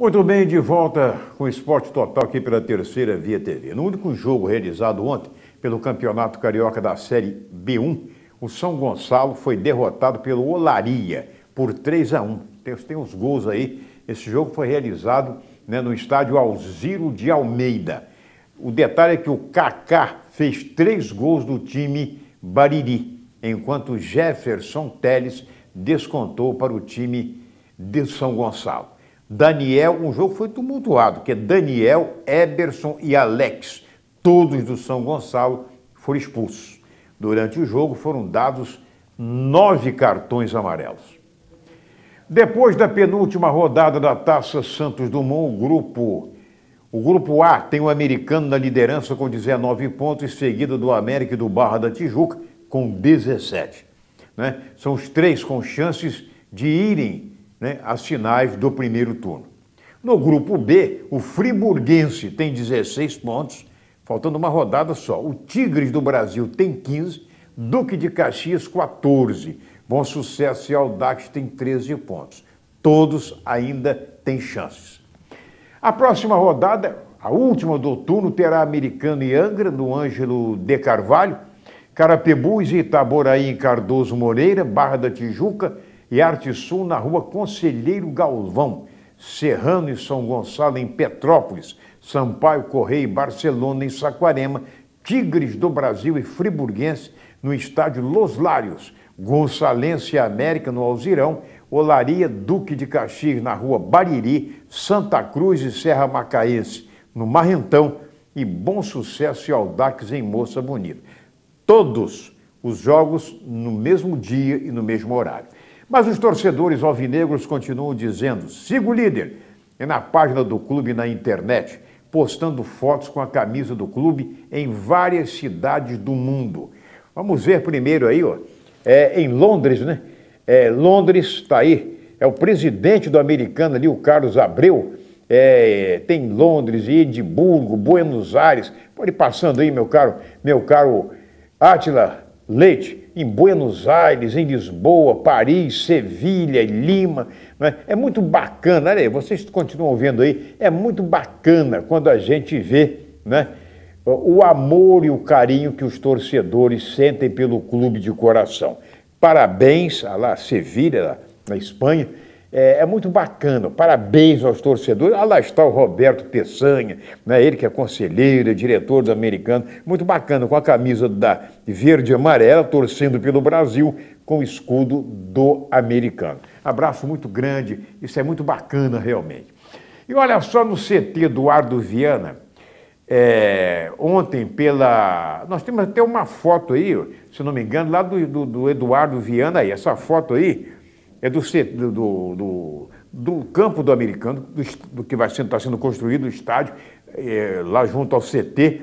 Muito bem, de volta com o Esporte Total aqui pela terceira Via TV. No único jogo realizado ontem pelo Campeonato Carioca da Série B1, o São Gonçalo foi derrotado pelo Olaria por 3 a 1. Tem, tem uns gols aí. Esse jogo foi realizado né, no estádio Alziro de Almeida. O detalhe é que o Kaká fez três gols do time Bariri, enquanto Jefferson Teles descontou para o time de São Gonçalo. Daniel, um jogo foi tumultuado, que Daniel, Eberson e Alex, todos do São Gonçalo, foram expulsos. Durante o jogo foram dados nove cartões amarelos. Depois da penúltima rodada da Taça Santos Dumont, o grupo, o grupo A tem o americano na liderança com 19 pontos, seguido do América e do Barra da Tijuca com 17. Né? São os três com chances de irem né, as finais do primeiro turno. No grupo B, o Friburguense tem 16 pontos, faltando uma rodada só. O Tigres do Brasil tem 15, Duque de Caxias 14, Bom Sucesso e Aldax tem 13 pontos. Todos ainda têm chances. A próxima rodada, a última do turno, terá Americano e Angra, no Ângelo de Carvalho, Carapebus e Itaboraí em Cardoso Moreira, Barra da Tijuca, e Arte Sul, na rua Conselheiro Galvão, Serrano e São Gonçalo, em Petrópolis, Sampaio Correia e Barcelona, em Saquarema, Tigres do Brasil e Friburguense, no estádio Los Lários, Gonçalense e América, no Alzirão, Olaria Duque de Caxias, na rua Bariri, Santa Cruz e Serra Macaense, no Marrentão, e Bom Sucesso e Aldax em Moça Bonita. Todos os jogos no mesmo dia e no mesmo horário. Mas os torcedores alvinegros continuam dizendo: siga o líder. E na página do clube na internet, postando fotos com a camisa do clube em várias cidades do mundo. Vamos ver primeiro aí, ó. É, em Londres, né? É, Londres está aí. É o presidente do americano ali, o Carlos Abreu. É, tem Londres, Edimburgo, Buenos Aires. Pode ir passando aí, meu caro, meu caro Átila leite em Buenos Aires, em Lisboa, Paris, Sevilha, Lima. Né? É muito bacana, olha aí, vocês continuam vendo aí, é muito bacana quando a gente vê né, o amor e o carinho que os torcedores sentem pelo clube de coração. Parabéns a lá Sevilha, na Espanha, é, é, muito bacana. Parabéns aos torcedores. Ah, lá está o Roberto Peçanha, né? ele que é conselheiro, é diretor do americano. Muito bacana, com a camisa da verde e amarela, torcendo pelo Brasil, com o escudo do americano. Abraço muito grande, isso é muito bacana realmente. E olha só no CT Eduardo Viana, é, ontem pela. Nós temos até uma foto aí, se não me engano, lá do, do, do Eduardo Viana aí. Essa foto aí é do, do, do, do campo do americano, do, que vai sendo, está sendo construído, o estádio, é, lá junto ao CT,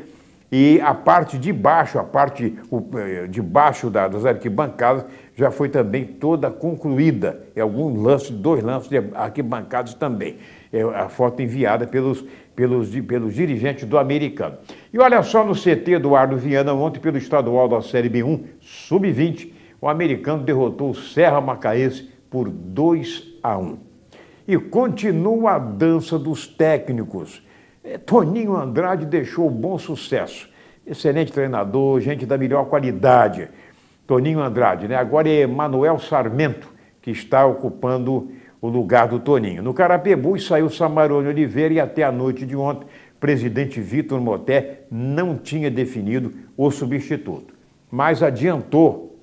e a parte de baixo, a parte o, é, de baixo da, das arquibancadas já foi também toda concluída. É algum lance, dois lances de arquibancadas também. É a foto enviada pelos, pelos, pelos dirigentes do americano. E olha só no CT Eduardo Viana, ontem pelo estadual da Série B1, sub-20, o americano derrotou o Serra Macaense por 2 a 1. E continua a dança dos técnicos. É, Toninho Andrade deixou bom sucesso. Excelente treinador, gente da melhor qualidade. Toninho Andrade, né? Agora é Manuel Sarmento, que está ocupando o lugar do Toninho. No Carapebu saiu Samarone Oliveira e até a noite de ontem, presidente Vitor Moté não tinha definido o substituto. Mas adiantou,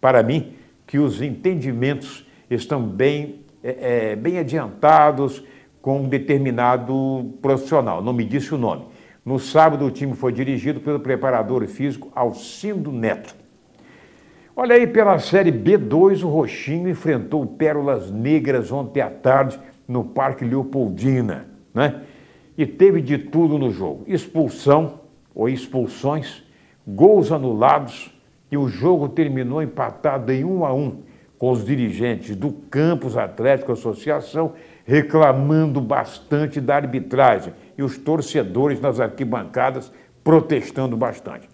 para mim, que os entendimentos estão bem, é, é, bem adiantados com um determinado profissional, não me disse o nome. No sábado, o time foi dirigido pelo preparador físico Alcindo Neto. Olha aí, pela Série B2, o Roxinho enfrentou o Pérolas Negras ontem à tarde no Parque Leopoldina, né? E teve de tudo no jogo: expulsão ou expulsões, gols anulados e o jogo terminou empatado em 1 um a 1. Um com os dirigentes do Campos Atlético Associação reclamando bastante da arbitragem e os torcedores nas arquibancadas protestando bastante.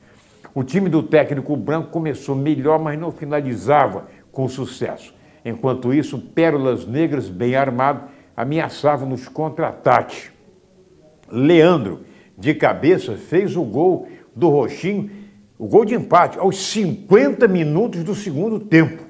O time do técnico branco começou melhor, mas não finalizava com sucesso. Enquanto isso, Pérolas Negras, bem armado, ameaçava nos contra-ataques. Leandro, de cabeça, fez o gol do Roxinho, o gol de empate, aos 50 minutos do segundo tempo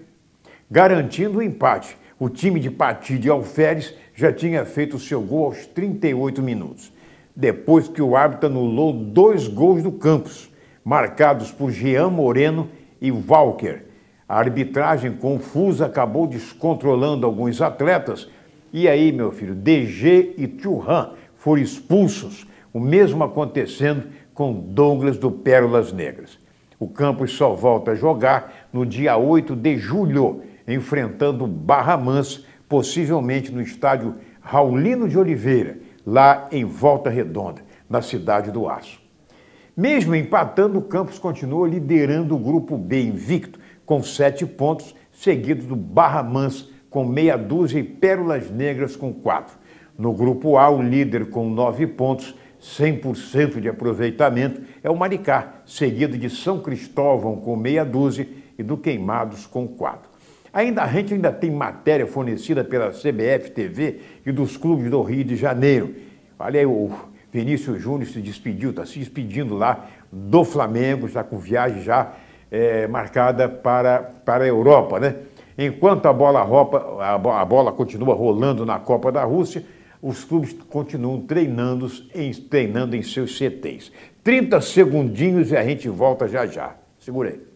garantindo o empate. O time de Pati de Alferes já tinha feito seu gol aos 38 minutos, depois que o árbitro anulou dois gols do Campos, marcados por Jean Moreno e Walker. A arbitragem confusa acabou descontrolando alguns atletas. E aí, meu filho, DG e Churran foram expulsos, o mesmo acontecendo com Douglas do Pérolas Negras. O Campos só volta a jogar no dia 8 de julho, enfrentando Barra Mansa, possivelmente no estádio Raulino de Oliveira, lá em Volta Redonda, na cidade do Aço. Mesmo empatando, o Campos continua liderando o grupo B invicto, com sete pontos, seguido do Barra Mansa, com meia dúzia e Pérolas Negras com quatro. No grupo A, o líder com nove pontos, 100% de aproveitamento, é o Maricá, seguido de São Cristóvão com meia dúzia e do Queimados com quatro. Ainda, a gente ainda tem matéria fornecida pela CBF TV e dos clubes do Rio de Janeiro. Olha aí, o Vinícius Júnior se despediu, está se despedindo lá do Flamengo, está com viagem já é, marcada para, para a Europa, né? Enquanto a bola, roupa a bola continua rolando na Copa da Rússia, os clubes continuam treinando em, treinando em seus CTs. 30 segundinhos e a gente volta já já. Segurei.